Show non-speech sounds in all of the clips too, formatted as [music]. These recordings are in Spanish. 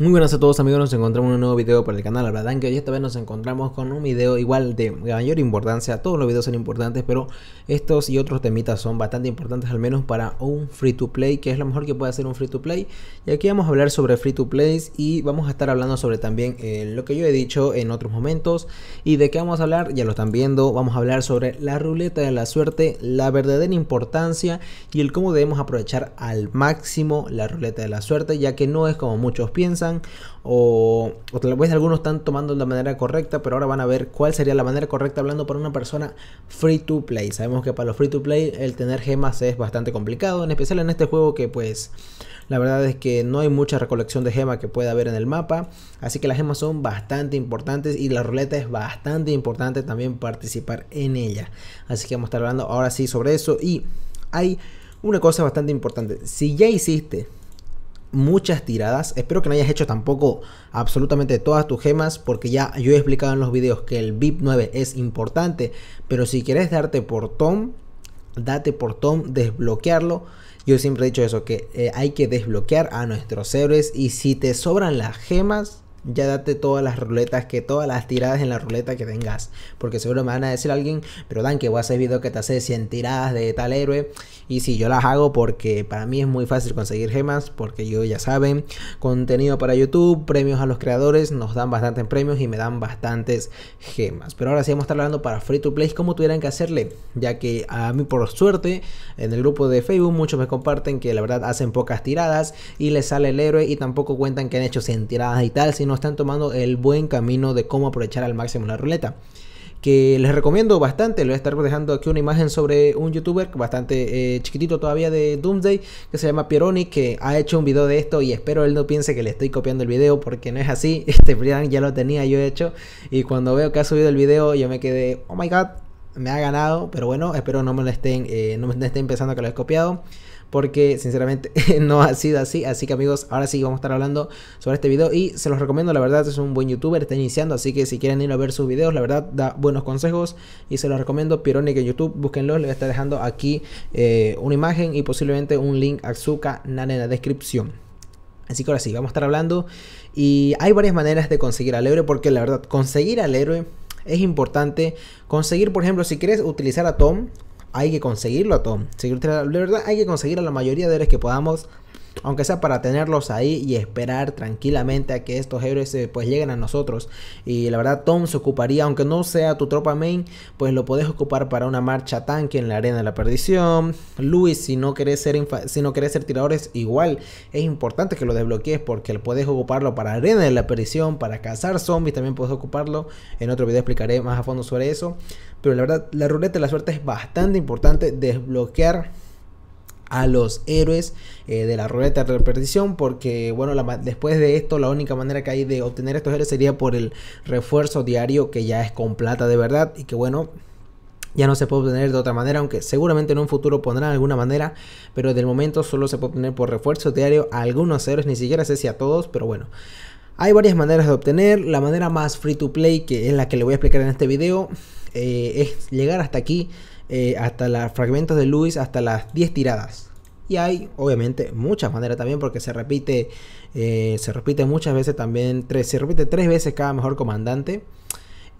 Muy buenas a todos amigos, nos encontramos en un nuevo video para el canal La verdad hoy esta vez nos encontramos con un video igual de mayor importancia Todos los videos son importantes pero estos y otros temitas son bastante importantes al menos para un free to play Que es lo mejor que puede hacer un free to play Y aquí vamos a hablar sobre free to plays y vamos a estar hablando sobre también eh, lo que yo he dicho en otros momentos Y de qué vamos a hablar, ya lo están viendo, vamos a hablar sobre la ruleta de la suerte La verdadera importancia y el cómo debemos aprovechar al máximo la ruleta de la suerte Ya que no es como muchos piensan o, tal vez algunos están tomando la manera correcta, pero ahora van a ver cuál sería la manera correcta hablando para una persona free to play. Sabemos que para los free to play el tener gemas es bastante complicado, en especial en este juego que pues la verdad es que no hay mucha recolección de gemas que pueda haber en el mapa, así que las gemas son bastante importantes y la ruleta es bastante importante también participar en ella. Así que vamos a estar hablando ahora sí sobre eso y hay una cosa bastante importante. Si ya hiciste muchas tiradas. Espero que no hayas hecho tampoco absolutamente todas tus gemas, porque ya yo he explicado en los videos que el VIP 9 es importante, pero si quieres darte por Tom, date por Tom, desbloquearlo. Yo siempre he dicho eso, que eh, hay que desbloquear a nuestros héroes y si te sobran las gemas, ya date todas las ruletas, que todas las tiradas en la ruleta que tengas. Porque seguro me van a decir alguien, pero Dan, que voy a hacer video que te hace 100 tiradas de tal héroe. Y si yo las hago porque para mí es muy fácil conseguir gemas, porque yo ya saben, contenido para YouTube, premios a los creadores, nos dan bastantes premios y me dan bastantes gemas. Pero ahora sí vamos a estar hablando para Free to Play, como tuvieran que hacerle, ya que a mí por suerte en el grupo de Facebook muchos me comparten que la verdad hacen pocas tiradas y les sale el héroe y tampoco cuentan que han hecho 100 tiradas y tal, sino no están tomando el buen camino de cómo aprovechar al máximo la ruleta que les recomiendo bastante. Les voy a estar dejando aquí una imagen sobre un youtuber bastante eh, chiquitito todavía de Doomsday que se llama Pieroni, que ha hecho un video de esto y espero él no piense que le estoy copiando el video porque no es así. [laughs] Este plan ya lo tenía yo hecho y cuando veo que ha subido el video yo me quedé, oh my god, me ha ganado, pero bueno, espero no me estén, eh, no me estén pensando que lo he copiado porque sinceramente [laughs] no ha sido así. Así que amigos, ahora sí vamos a estar hablando sobre este video y se los recomiendo, la verdad es un buen youtuber, está iniciando, así que si quieren ir a ver sus videos, la verdad da buenos consejos y se los recomiendo. Pirónica en YouTube, búsquenlo, les voy a estar dejando aquí eh, una imagen y posiblemente un link a su canal en la descripción. Así que ahora sí, vamos a estar hablando y hay varias maneras de conseguir al héroe porque la verdad, conseguir al héroe es importante. Conseguir, por ejemplo, si quieres utilizar a Tom, hay que conseguirlo a Tom. verdad, hay que conseguir a la mayoría de héroes que podamos aunque sea para tenerlos ahí y esperar tranquilamente a que estos héroes eh, pues lleguen a nosotros. Y la verdad Tom se ocuparía, aunque no sea tu tropa main, pues lo puedes ocupar para una marcha tanque en la arena de la perdición. Luis, si no querés ser, si no querés ser tiradores, igual es importante que lo desbloquees porque puedes ocuparlo para arena de la perdición, para cazar zombies, también puedes ocuparlo. En otro video explicaré más a fondo sobre eso. Pero la verdad, la ruleta de la suerte es bastante importante desbloquear a los héroes eh, de la ruleta de perdición porque bueno después de esto la única manera que hay de obtener estos héroes sería por el refuerzo diario que ya es con plata de verdad y que bueno ya no se puede obtener de otra manera, aunque seguramente en un futuro pondrán alguna manera, pero del momento solo se puede obtener por refuerzo diario a algunos héroes, ni siquiera sé si a todos, pero bueno. Hay varias maneras de obtener, la manera más free to play, que es la que le voy a explicar en este video, eh, es llegar hasta aquí eh, hasta los fragmentos de Luis, hasta las 10 tiradas. Y hay, obviamente, muchas maneras también, porque se repite, eh, se repite muchas veces también, se repite tres veces cada mejor comandante.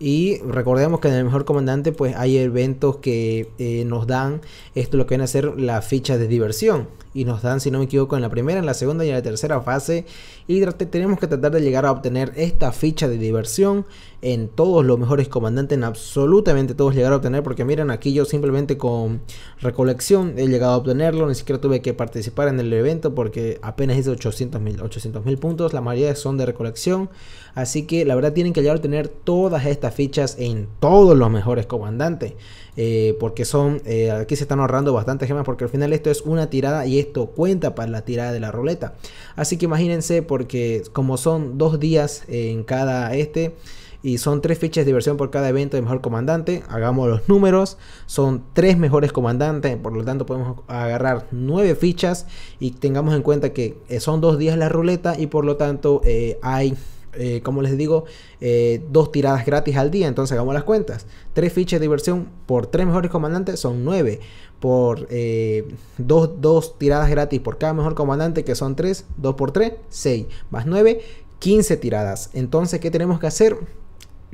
Y recordemos que en el mejor comandante, pues hay eventos que eh, nos dan esto, lo que viene a ser la ficha de diversión y nos dan, si no me equivoco, en la primera, en la segunda y en la tercera fase. Y tenemos que tratar de llegar a obtener esta ficha de diversión en todos los mejores comandantes, en absolutamente todos llegar a obtener, porque miren, aquí yo simplemente con recolección he llegado a obtenerlo, ni siquiera tuve que participar en el evento porque apenas hice 800 mil 800, puntos, la mayoría son de recolección, así que la verdad tienen que llegar a obtener todas estas fichas en todos los mejores comandantes, eh, porque son, eh, aquí se están ahorrando bastantes gemas, porque al final esto es una tirada y esto cuenta para la tirada de la ruleta. Así que imagínense porque como son dos días en cada este y son tres fichas de diversión por cada evento de mejor comandante. Hagamos los números, son tres mejores comandantes, por lo tanto podemos agarrar nueve fichas y tengamos en cuenta que son dos días la ruleta y por lo tanto eh, hay eh, como les digo, eh, dos tiradas gratis al día. Entonces hagamos las cuentas. Tres fichas de diversión por tres mejores comandantes son nueve. Por eh, dos, tiradas gratis por cada mejor comandante, que son tres, dos por tres, seis. Más nueve, 15 tiradas. Entonces, ¿qué tenemos que hacer?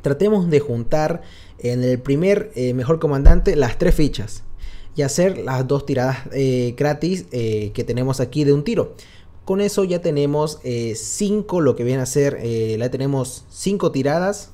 Tratemos de juntar en el primer mejor comandante las tres fichas y hacer las dos tiradas gratis que tenemos aquí de un tiro. Con eso ya tenemos 5, eh, lo que viene a ser, eh, la tenemos 5 tiradas.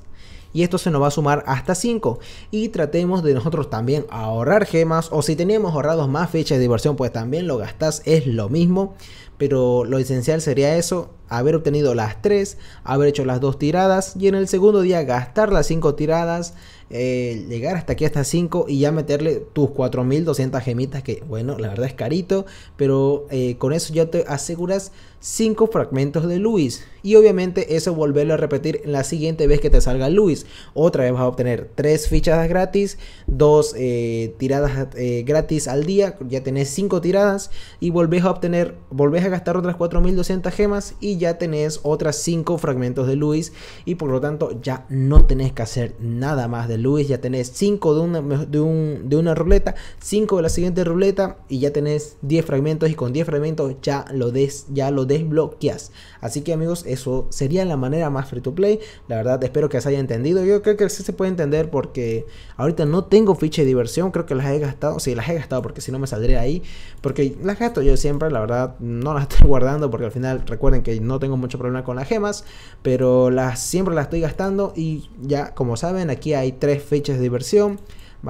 Y esto se nos va a sumar hasta 5. Y tratemos de nosotros también ahorrar gemas. O si tenemos ahorrados más fechas de diversión, pues también lo gastas Es lo mismo. Pero lo esencial sería eso. Haber obtenido las 3. Haber hecho las 2 tiradas. Y en el segundo día gastar las 5 tiradas. Eh, llegar hasta aquí, hasta 5 y ya meterle tus 4.200 gemitas, que bueno, la verdad es carito, pero eh, con eso ya te aseguras 5 fragmentos de Luis. Y obviamente eso volverlo a repetir la siguiente vez que te salga Luis. Otra vez vas a obtener 3 fichas gratis, 2 eh, tiradas gratis al día, ya tenés 5 tiradas y volvés a obtener, volvés a gastar otras 4.200 gemas y ya tenés otras 5 fragmentos de Luis y por lo tanto ya no tenés que hacer nada más de Luis, ya tenés 5 de una, de, de una ruleta, 5 de la siguiente ruleta y ya tenés 10 fragmentos y con 10 fragmentos ya lo, des, ya lo desbloqueas. Así que amigos, eso sería la manera más free to play. La verdad, espero que se haya entendido. Yo creo que sí se puede entender porque ahorita no tengo ficha de diversión. Creo que las he gastado. Sí, las he gastado porque si no me saldré ahí. Porque las gasto yo siempre, la verdad, no las [laughs] estoy guardando porque al final recuerden que no tengo mucho problema con las gemas. Pero las siempre las estoy gastando y ya, como saben, aquí hay tres fichas de diversión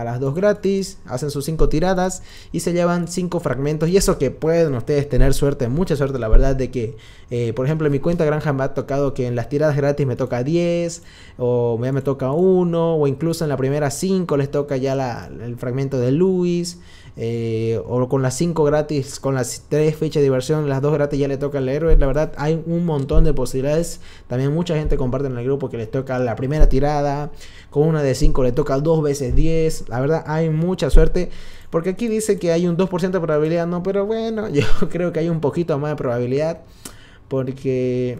las dos gratis, hacen sus 5 tiradas y se llevan 5 fragmentos. Y eso que pueden ustedes tener suerte, mucha suerte, la verdad, de que, eh, por ejemplo, en mi cuenta granja me ha tocado que en las tiradas gratis me toca 10, o ya me toca 1, o incluso en la primera 5 les toca ya el fragmento de Luis. Eh, o con las 5 gratis, con las 3 fechas de diversión, las 2 gratis ya le toca al héroe. La verdad, hay un montón de posibilidades. También mucha gente comparte en el grupo que le toca la primera tirada, con una de 5 le toca 2 veces 10. La verdad, hay mucha suerte. Porque aquí dice que hay un 2% de probabilidad, no, pero bueno, [laughs] yo creo que hay un poquito más de probabilidad. Porque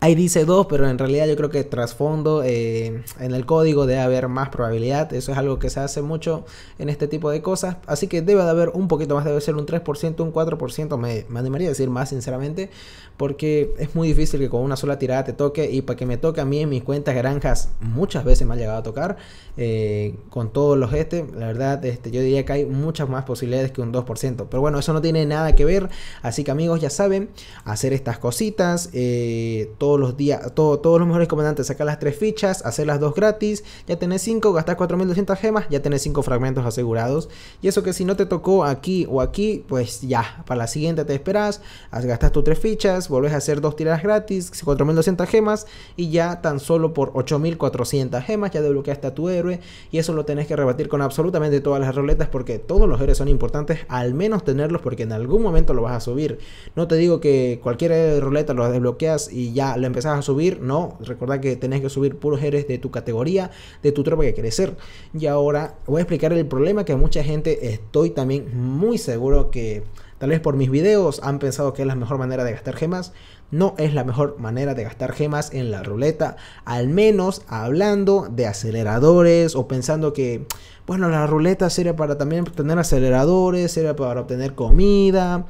Ahí dice dos, pero en realidad yo creo que trasfondo eh, en el código debe haber más probabilidad. Eso es algo que se hace mucho en este tipo de cosas. Así que debe de haber un poquito más, debe ser un 3%, un 4%. Me, animaría a decir más, sinceramente, porque es muy difícil que con una sola tirada te toque. Y para que me toque a mí en mis cuentas granjas, muchas veces me ha llegado a tocar. Eh, con todos los este, la verdad, este, yo diría que hay muchas más posibilidades que un 2%. Pero bueno, eso no tiene nada que ver. Así que amigos, ya saben, hacer estas cositas. Eh, todo todos los días, todo, todos los mejores comandantes, saca las tres fichas, hacer las dos gratis, ya tenés 5, mil 4200 gemas, ya tenés cinco fragmentos asegurados. Y eso que si no te tocó aquí o aquí, pues ya, para la siguiente te esperas, gastas tus tres fichas, volvés a hacer dos tiras gratis, 4200 gemas y ya tan solo por 8400 gemas ya desbloqueaste a tu héroe y eso lo tenés que rebatir con absolutamente todas las roletas porque todos los héroes son importantes, al menos tenerlos porque en algún momento lo vas a subir. No te digo que cualquier ruleta lo desbloqueas y ya la empezás a subir, no, recuerda que tenés que subir puros eres de tu categoría, de tu tropa que quieres ser. Y ahora voy a explicar el problema que mucha gente estoy también muy seguro que tal vez por mis videos han pensado que es la mejor manera de gastar gemas. No es la mejor manera de gastar gemas en la ruleta, al menos hablando de aceleradores o pensando que, bueno, la ruleta sería para también obtener aceleradores, sería para obtener comida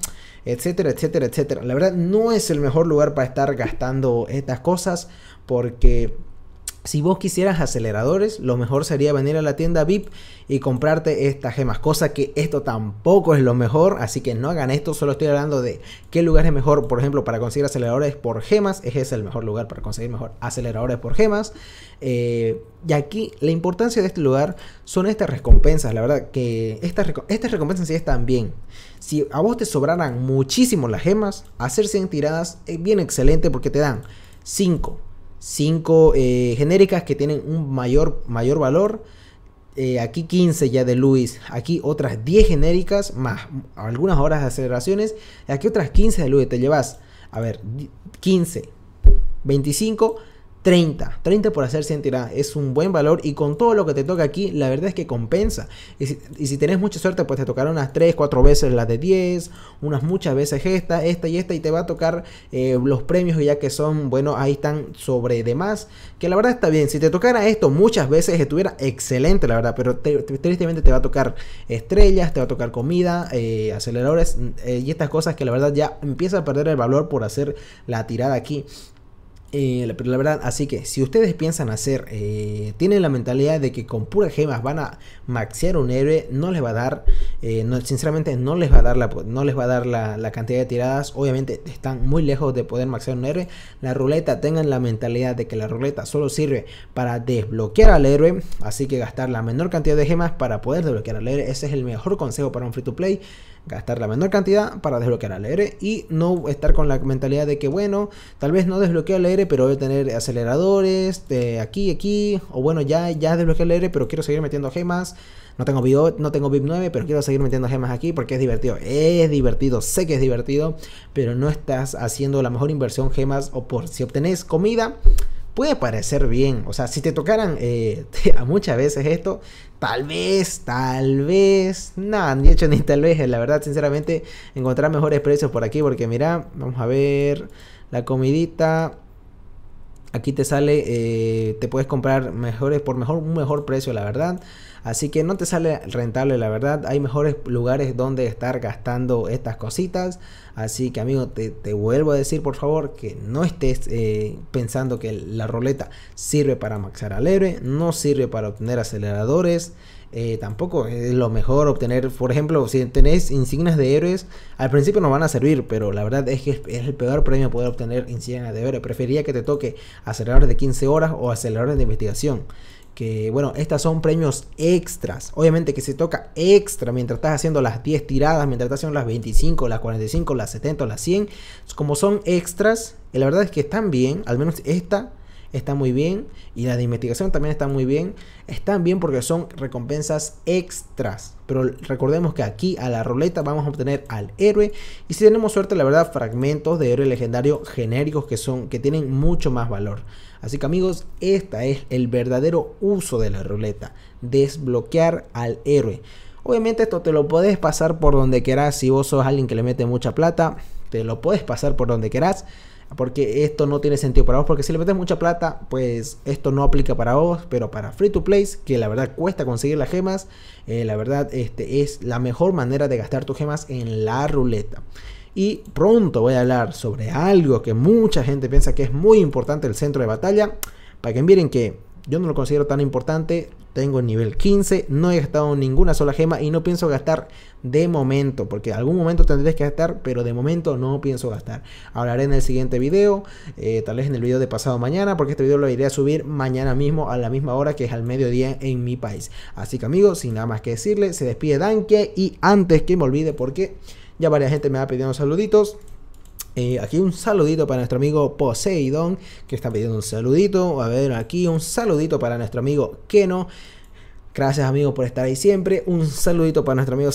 etcétera, etcétera, etcétera. La verdad no es el mejor lugar para estar gastando estas cosas porque si vos quisieras aceleradores, lo mejor sería venir a la tienda VIP y comprarte estas gemas, cosa que esto tampoco es lo mejor, así que no hagan esto, solo estoy hablando de qué lugar es mejor, por ejemplo, para conseguir aceleradores por gemas, ese es el mejor lugar para conseguir mejor aceleradores por gemas. Eh, y aquí la importancia de este lugar son estas recompensas, la verdad que estas, estas recompensas sí están bien. Si a vos te sobraran muchísimo las gemas, hacerse 100 tiradas es bien excelente porque te dan 5. 5 eh, genéricas que tienen un mayor, mayor valor. Eh, aquí 15 ya de Luis, aquí otras 10 genéricas más algunas horas de aceleraciones, aquí otras 15 de Luis, te llevas, a ver, 15, 25, 30, 30 por hacer 100 tiradas es un buen valor y con todo lo que te toca aquí, la verdad es que compensa. Y si, tenés mucha suerte, pues te tocará unas 3, 4 veces las de 10, unas muchas veces esta, esta y esta, y te va a tocar eh, los premios ya que son, bueno, ahí están sobre demás. Que la verdad está bien, si te tocara esto muchas veces estuviera excelente, la verdad, pero tristemente te va a tocar estrellas, te va a tocar comida, eh, aceleradores eh, y estas cosas que la verdad ya empieza a perder el valor por hacer la tirada aquí. Eh, la verdad, así que si ustedes piensan hacer, eh, tienen la mentalidad de que con puras gemas van a maxear un héroe, no les va a dar, eh, no, sinceramente no les va a dar, la, no les va a dar la, la, cantidad de tiradas, obviamente están muy lejos de poder maxear un héroe, la ruleta, tengan la mentalidad de que la ruleta solo sirve para desbloquear al héroe, así que gastar la menor cantidad de gemas para poder desbloquear al héroe, ese es el mejor consejo para un free to play gastar la menor cantidad para desbloquear al aire y no estar con la mentalidad de que bueno, tal vez no desbloqueo al aire, pero voy a tener aceleradores de aquí, aquí, o bueno, ya, ya desbloqueé el aire, pero quiero seguir metiendo gemas. No tengo VIP, no tengo VIP 9, pero quiero seguir metiendo gemas aquí porque es divertido. Es divertido, sé que es divertido, pero no estás haciendo la mejor inversión gemas o por si obtenés comida, puede parecer bien. O sea, si te tocaran eh, [laughs] a muchas veces esto, tal vez, tal vez, nada, ni hecho ni tal vez, la verdad, sinceramente, encontrar mejores precios por aquí, porque mira, vamos a ver la comidita. Aquí te sale, eh, te puedes comprar mejores por mejor un mejor precio, la verdad. Así que no te sale rentable, la verdad. Hay mejores lugares donde estar gastando estas cositas. Así que amigo, te, vuelvo a decir por favor que no estés eh, pensando que la roleta sirve para maxar al héroe, no sirve para obtener aceleradores. Eh, tampoco es lo mejor obtener, por ejemplo, si tenés insignias de héroes, al principio no van a servir, pero la verdad es que es el peor premio poder obtener insignias de héroes. Prefería que te toque aceleradores de 15 horas o aceleradores de investigación que bueno, estas son premios extras. Obviamente que se toca extra mientras estás haciendo las 10 tiradas, mientras estás haciendo las 25, las 45, las 70, las 100. Como son extras, la verdad es que están bien, al menos esta está muy bien y la de investigación también está muy bien. Están bien porque son recompensas extras, pero recordemos que aquí a la ruleta vamos a obtener al héroe y si tenemos suerte, la verdad, fragmentos de héroe legendario genéricos que son que tienen mucho más valor. Así que amigos, este es el verdadero uso de la ruleta, desbloquear al héroe. Obviamente esto te lo puedes pasar por donde quieras, si vos sos alguien que le mete mucha plata, te lo puedes pasar por donde querás. Porque esto no tiene sentido para vos. Porque si le metes mucha plata, pues esto no aplica para vos. Pero para free to play, que la verdad cuesta conseguir las gemas, eh, la verdad este, es la mejor manera de gastar tus gemas en la ruleta y pronto voy a hablar sobre algo que mucha gente piensa que es muy importante, el centro de batalla, para que miren que yo no lo considero tan importante, tengo nivel 15, no he gastado ninguna sola gema y no pienso gastar de momento, porque algún momento tendréis que gastar, pero de momento no pienso gastar. Hablaré en el siguiente video, eh, tal vez en el video de pasado mañana, porque este video lo iré a subir mañana mismo a la misma hora que es al mediodía en mi país. Así que amigos, sin nada más que decirle, se despide Danke y antes que me olvide porque... Ya varias gente me va pidiendo saluditos. Eh, aquí un saludito para nuestro amigo Poseidon, que está pidiendo un saludito. A ver, aquí un saludito para nuestro amigo Keno. Gracias, amigo, por estar ahí siempre. Un saludito para nuestro amigo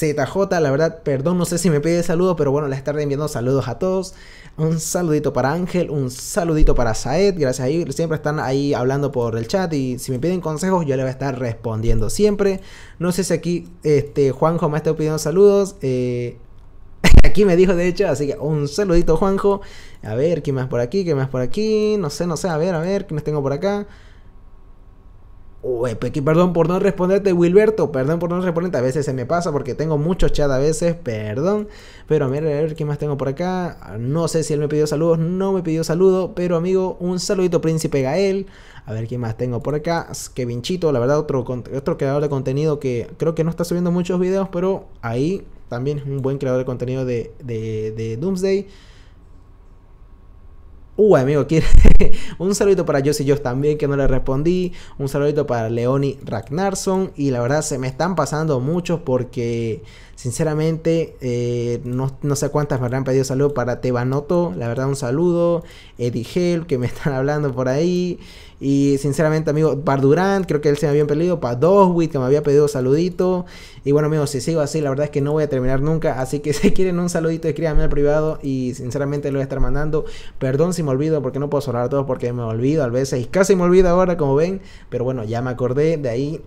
ZJ, la verdad, perdón, no sé si me pide saludos, pero bueno, les estaré enviando saludos a todos. Un saludito para Ángel, un saludito para Saed, gracias a ellos siempre están ahí hablando por el chat y si me piden consejos yo les voy a estar respondiendo siempre. No sé si aquí este, Juanjo me está pidiendo saludos, eh, [laughs] aquí me dijo de hecho, así que un saludito Juanjo. A ver, ¿qué más por aquí? ¿Quién más por aquí? No sé, no sé, a ver, a ver, más tengo por acá? Uy, perdón por no responderte, Wilberto. Perdón por no responderte. A veces se me pasa porque tengo mucho chat a veces. Perdón. Pero a ver, a ver qué más tengo por acá. No sé si él me pidió saludos. No me pidió saludo. Pero amigo, un saludito, Príncipe Gael. A ver qué más tengo por acá. Kevinchito, la verdad, otro, otro creador de contenido que creo que no está subiendo muchos videos. Pero ahí también es un buen creador de contenido de, de Doomsday. Uh, amigo, quiere [laughs] un saludito para Josie yo también que no le respondí. Un saludito para Leoni Ragnarsson. Y la verdad se me están pasando muchos porque sinceramente eh, no, sé cuántas me han pedido saludos para Tebanoto. La verdad un saludo. Eddie Hell que me [laughs] están hablando por ahí. Y sinceramente amigo, Durant, creo que él se me había pedido. Para Doswit que me había pedido saludito. Y bueno amigos, si sigo así la verdad es que no voy a terminar nunca. Así que [laughs] si quieren un saludito escríbanme al privado y sinceramente lo voy a estar mandando. Perdón si me olvido, porque no puedo hablar todo porque me olvido a veces y casi me olvido ahora, como ven, pero bueno, ya me acordé de ahí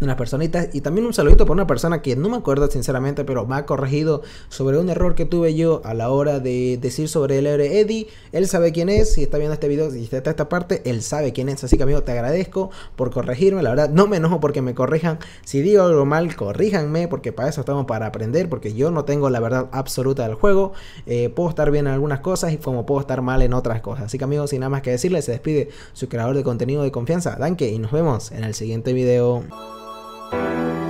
unas personitas y también un saludito por una persona que no me acuerdo sinceramente, pero me ha corregido sobre un error que tuve yo a la hora de decir sobre el héroe Eddie. Él sabe quién es, si está viendo este video, si está esta parte, él sabe quién es. Así que amigo, te agradezco por corregirme. La verdad, no me enojo porque me corrijan. Si digo algo mal, corríjanme porque para eso estamos para aprender, porque yo no tengo la verdad absoluta del juego. Eh, puedo estar bien en algunas cosas y como puedo estar mal en otras cosas. Así que amigo, sin nada más que decirle se despide su creador de contenido de confianza, Danke, y nos vemos en el siguiente video. Thank you.